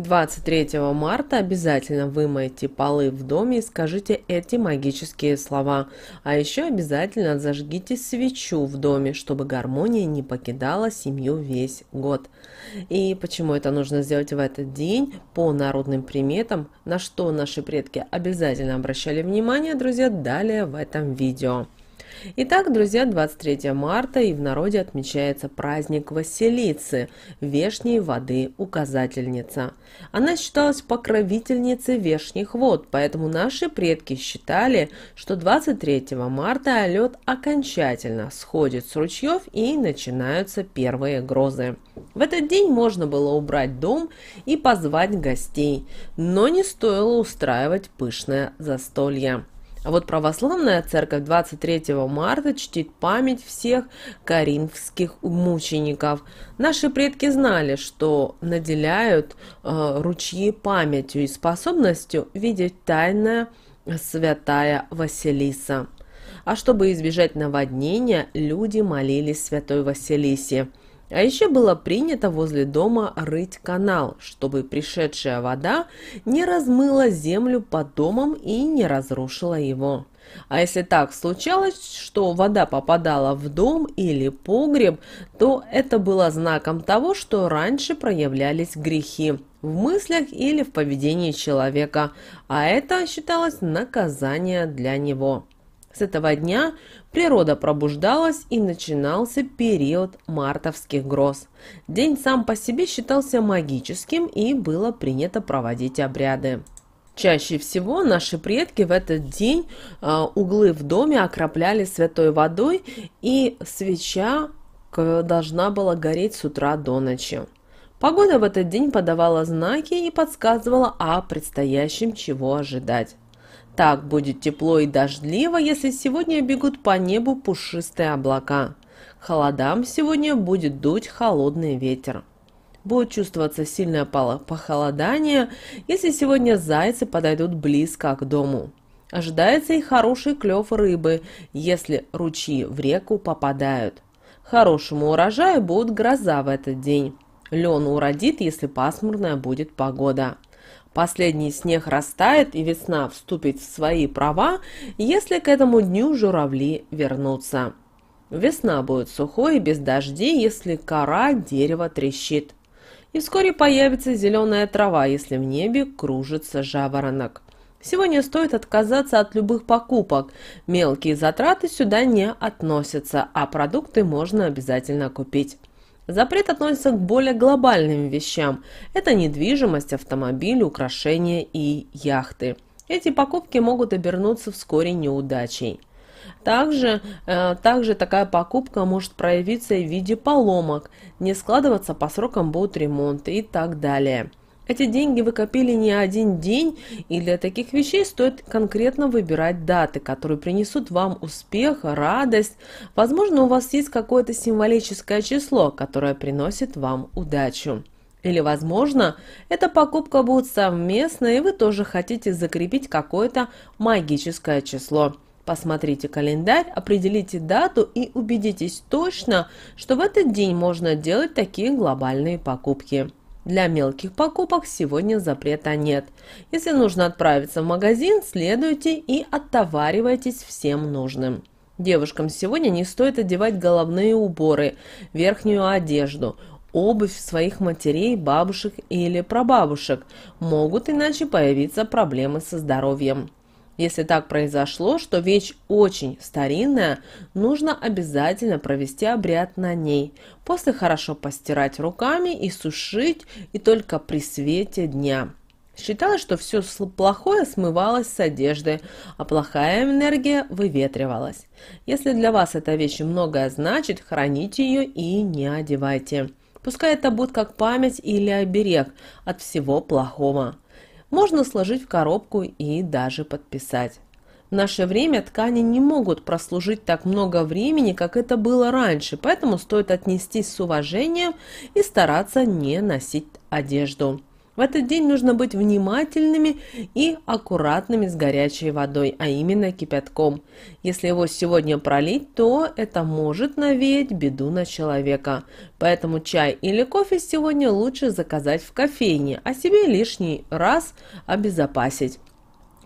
23 марта обязательно вымойте полы в доме и скажите эти магические слова. А еще обязательно зажгите свечу в доме, чтобы гармония не покидала семью весь год. И почему это нужно сделать в этот день? По народным приметам, на что наши предки обязательно обращали внимание, друзья, далее в этом видео. Итак, друзья, 23 марта и в народе отмечается праздник Василицы, вешней воды указательница. Она считалась покровительницей вешних вод, поэтому наши предки считали, что 23 марта лед окончательно сходит с ручьев и начинаются первые грозы. В этот день можно было убрать дом и позвать гостей, но не стоило устраивать пышное застолье. А вот православная церковь 23 марта чтит память всех коринфских мучеников. Наши предки знали, что наделяют э, ручьи памятью и способностью видеть тайное святая Василиса. А чтобы избежать наводнения, люди молились святой Василисе – а еще было принято возле дома рыть канал, чтобы пришедшая вода не размыла землю под домом и не разрушила его. А если так случалось, что вода попадала в дом или погреб, то это было знаком того, что раньше проявлялись грехи в мыслях или в поведении человека, а это считалось наказание для него. С этого дня природа пробуждалась и начинался период мартовских гроз. День сам по себе считался магическим и было принято проводить обряды. Чаще всего наши предки в этот день а, углы в доме окропляли святой водой и свеча должна была гореть с утра до ночи. Погода в этот день подавала знаки и подсказывала о предстоящем, чего ожидать. Так будет тепло и дождливо, если сегодня бегут по небу пушистые облака. Холодам сегодня будет дуть холодный ветер. Будет чувствоваться сильное похолодание, если сегодня зайцы подойдут близко к дому. Ожидается и хороший клев рыбы, если ручьи в реку попадают. Хорошему урожаю будет гроза в этот день. Лен уродит, если пасмурная будет погода. Последний снег растает, и весна вступит в свои права, если к этому дню журавли вернутся. Весна будет сухой и без дождей, если кора дерева трещит. И вскоре появится зеленая трава, если в небе кружится жаворонок. Сегодня стоит отказаться от любых покупок. Мелкие затраты сюда не относятся, а продукты можно обязательно купить. Запрет относится к более глобальным вещам. Это недвижимость, автомобили, украшения и яхты. Эти покупки могут обернуться вскоре неудачей. Также, э, также такая покупка может проявиться в виде поломок, не складываться по срокам будут ремонты и так далее. Эти деньги вы копили не один день, и для таких вещей стоит конкретно выбирать даты, которые принесут вам успех, радость. Возможно, у вас есть какое-то символическое число, которое приносит вам удачу. Или, возможно, эта покупка будет совместная, и вы тоже хотите закрепить какое-то магическое число. Посмотрите календарь, определите дату и убедитесь точно, что в этот день можно делать такие глобальные покупки. Для мелких покупок сегодня запрета нет. Если нужно отправиться в магазин, следуйте и оттоваривайтесь всем нужным. Девушкам сегодня не стоит одевать головные уборы, верхнюю одежду, обувь своих матерей, бабушек или прабабушек. Могут иначе появиться проблемы со здоровьем. Если так произошло, что вещь очень старинная, нужно обязательно провести обряд на ней. После хорошо постирать руками и сушить, и только при свете дня. Считалось, что все плохое смывалось с одежды, а плохая энергия выветривалась. Если для вас эта вещь многое значит, храните ее и не одевайте. Пускай это будет как память или оберег от всего плохого можно сложить в коробку и даже подписать. В наше время ткани не могут прослужить так много времени, как это было раньше, поэтому стоит отнестись с уважением и стараться не носить одежду. В этот день нужно быть внимательными и аккуратными с горячей водой, а именно кипятком. Если его сегодня пролить, то это может навеять беду на человека. Поэтому чай или кофе сегодня лучше заказать в кофейне, а себе лишний раз обезопасить.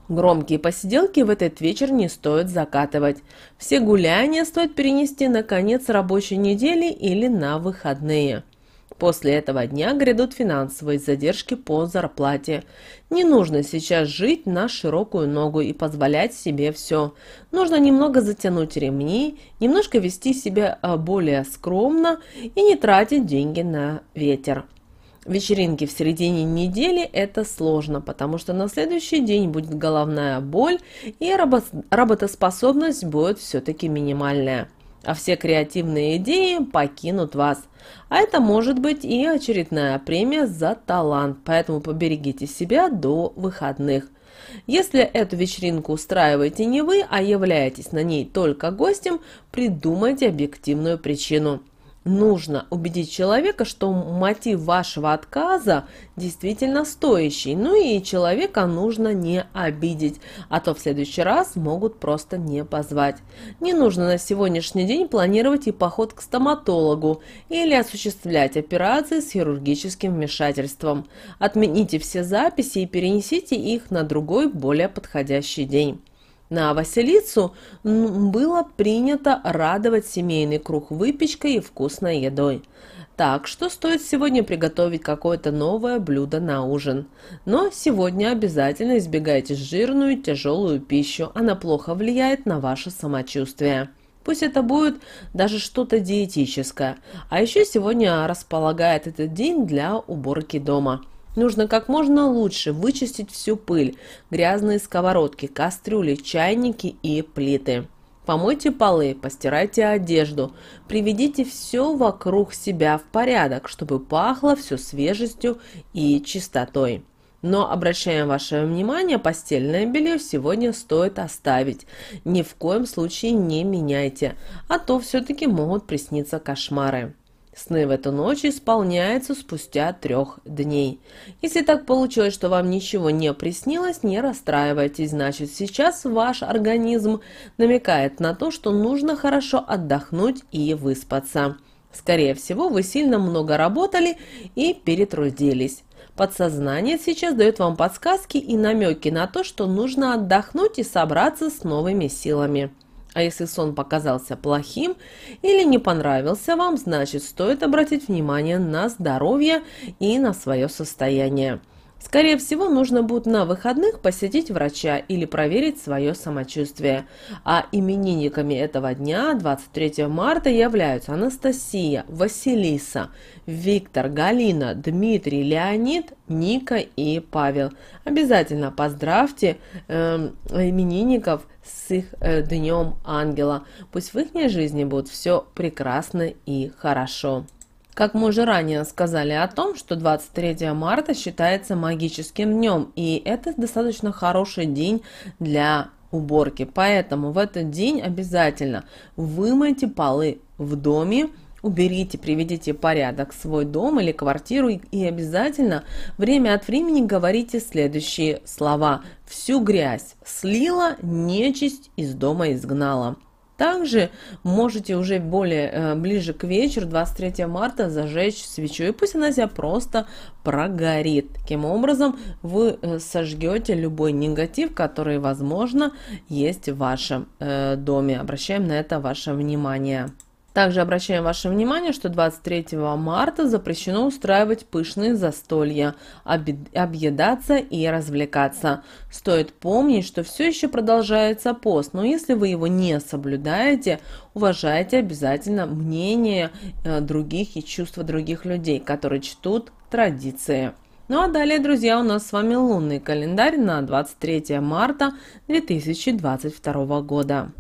Громкие посиделки в этот вечер не стоит закатывать. Все гуляния стоит перенести на конец рабочей недели или на выходные. После этого дня грядут финансовые задержки по зарплате. Не нужно сейчас жить на широкую ногу и позволять себе все. Нужно немного затянуть ремни, немножко вести себя а, более скромно и не тратить деньги на ветер. Вечеринки в середине недели – это сложно, потому что на следующий день будет головная боль и работоспособность будет все-таки минимальная а все креативные идеи покинут вас. А это может быть и очередная премия за талант, поэтому поберегите себя до выходных. Если эту вечеринку устраиваете не вы, а являетесь на ней только гостем, придумайте объективную причину – нужно убедить человека, что мотив вашего отказа действительно стоящий. Ну и человека нужно не обидеть, а то в следующий раз могут просто не позвать. Не нужно на сегодняшний день планировать и поход к стоматологу или осуществлять операции с хирургическим вмешательством. Отмените все записи и перенесите их на другой, более подходящий день. На Василицу было принято радовать семейный круг выпечкой и вкусной едой. Так что стоит сегодня приготовить какое-то новое блюдо на ужин. Но сегодня обязательно избегайте жирную тяжелую пищу, она плохо влияет на ваше самочувствие. Пусть это будет даже что-то диетическое. А еще сегодня располагает этот день для уборки дома – Нужно как можно лучше вычистить всю пыль, грязные сковородки, кастрюли, чайники и плиты. Помойте полы, постирайте одежду, приведите все вокруг себя в порядок, чтобы пахло все свежестью и чистотой. Но, обращаем ваше внимание, постельное белье сегодня стоит оставить. Ни в коем случае не меняйте, а то все-таки могут присниться кошмары. Сны в эту ночь исполняются спустя трех дней. Если так получилось, что вам ничего не приснилось, не расстраивайтесь, значит сейчас ваш организм намекает на то, что нужно хорошо отдохнуть и выспаться. Скорее всего, вы сильно много работали и перетрудились. Подсознание сейчас дает вам подсказки и намеки на то, что нужно отдохнуть и собраться с новыми силами. А если сон показался плохим или не понравился вам, значит стоит обратить внимание на здоровье и на свое состояние. Скорее всего, нужно будет на выходных посетить врача или проверить свое самочувствие. А именинниками этого дня 23 марта являются Анастасия, Василиса, Виктор, Галина, Дмитрий, Леонид, Ника и Павел. Обязательно поздравьте э, именинников с их э, днем ангела. Пусть в их жизни будет все прекрасно и хорошо. Как мы уже ранее сказали о том, что 23 марта считается магическим днем, и это достаточно хороший день для уборки. Поэтому в этот день обязательно вымойте полы в доме, Уберите, приведите в порядок свой дом или квартиру и обязательно время от времени говорите следующие слова. Всю грязь слила, нечисть из дома изгнала. Также можете уже более э, ближе к вечеру, 23 марта, зажечь свечу, и пусть она себя просто прогорит. Таким образом, вы э, сожгете любой негатив, который, возможно, есть в вашем э, доме. Обращаем на это ваше внимание. Также обращаем ваше внимание, что 23 марта запрещено устраивать пышные застолья, объедаться и развлекаться. Стоит помнить, что все еще продолжается пост, но если вы его не соблюдаете, уважайте обязательно мнение э, других и чувства других людей, которые чтут традиции. Ну а далее, друзья, у нас с вами лунный календарь на 23 марта 2022 года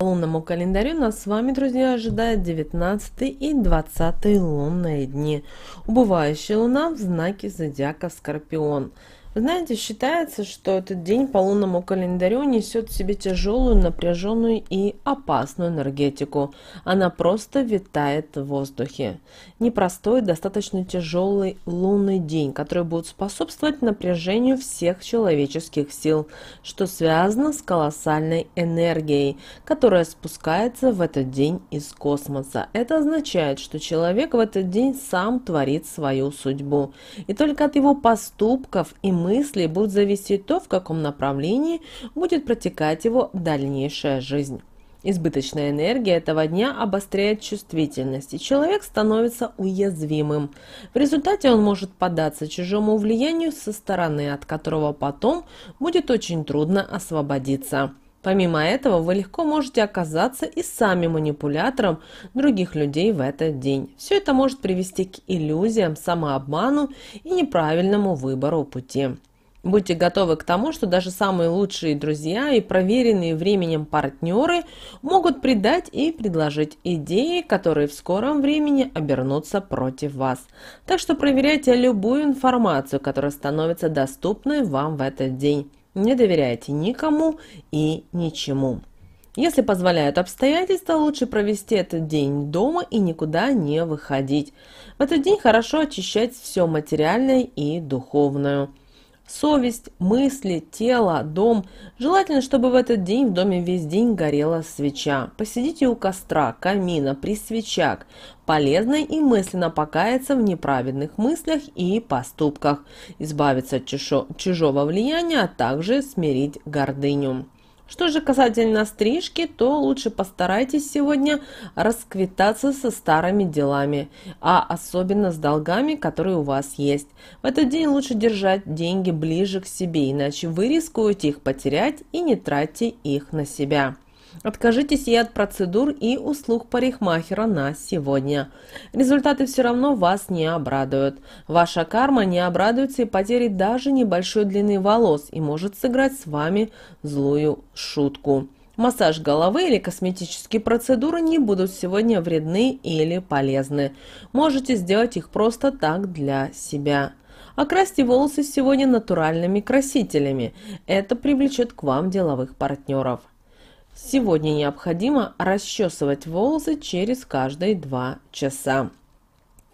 лунному календарю нас с вами, друзья, ожидает 19 и 20 лунные дни. Убывающая луна в знаке зодиака Скорпион – знаете, считается, что этот день по лунному календарю несет в себе тяжелую, напряженную и опасную энергетику. Она просто витает в воздухе. Непростой, достаточно тяжелый лунный день, который будет способствовать напряжению всех человеческих сил, что связано с колоссальной энергией, которая спускается в этот день из космоса. Это означает, что человек в этот день сам творит свою судьбу. И только от его поступков и мысли будут зависеть то, в каком направлении будет протекать его дальнейшая жизнь. Избыточная энергия этого дня обостряет чувствительность, и человек становится уязвимым. В результате он может поддаться чужому влиянию со стороны, от которого потом будет очень трудно освободиться. Помимо этого, вы легко можете оказаться и сами манипулятором других людей в этот день. Все это может привести к иллюзиям, самообману и неправильному выбору пути. Будьте готовы к тому, что даже самые лучшие друзья и проверенные временем партнеры могут предать и предложить идеи, которые в скором времени обернутся против вас. Так что проверяйте любую информацию, которая становится доступной вам в этот день. Не доверяйте никому и ничему. Если позволяют обстоятельства, лучше провести этот день дома и никуда не выходить. В этот день хорошо очищать все материальное и духовное совесть, мысли, тело, дом. Желательно, чтобы в этот день в доме весь день горела свеча. Посидите у костра, камина, при свечах. Полезно и мысленно покаяться в неправедных мыслях и поступках, избавиться от чужого влияния, а также смирить гордыню. Что же касательно стрижки, то лучше постарайтесь сегодня расквитаться со старыми делами, а особенно с долгами, которые у вас есть. В этот день лучше держать деньги ближе к себе, иначе вы рискуете их потерять и не тратьте их на себя. Откажитесь и от процедур и услуг парикмахера на сегодня. Результаты все равно вас не обрадуют. Ваша карма не обрадуется и потерей даже небольшой длины волос и может сыграть с вами злую шутку. Массаж головы или косметические процедуры не будут сегодня вредны или полезны. Можете сделать их просто так для себя. Окрасьте волосы сегодня натуральными красителями. Это привлечет к вам деловых партнеров. Сегодня необходимо расчесывать волосы через каждые 2 часа.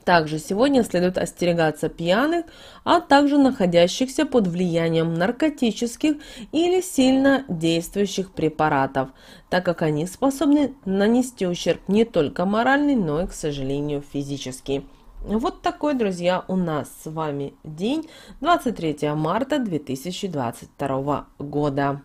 Также сегодня следует остерегаться пьяных, а также находящихся под влиянием наркотических или сильно действующих препаратов, так как они способны нанести ущерб не только моральный, но и, к сожалению, физический. Вот такой, друзья, у нас с вами день 23 марта 2022 года.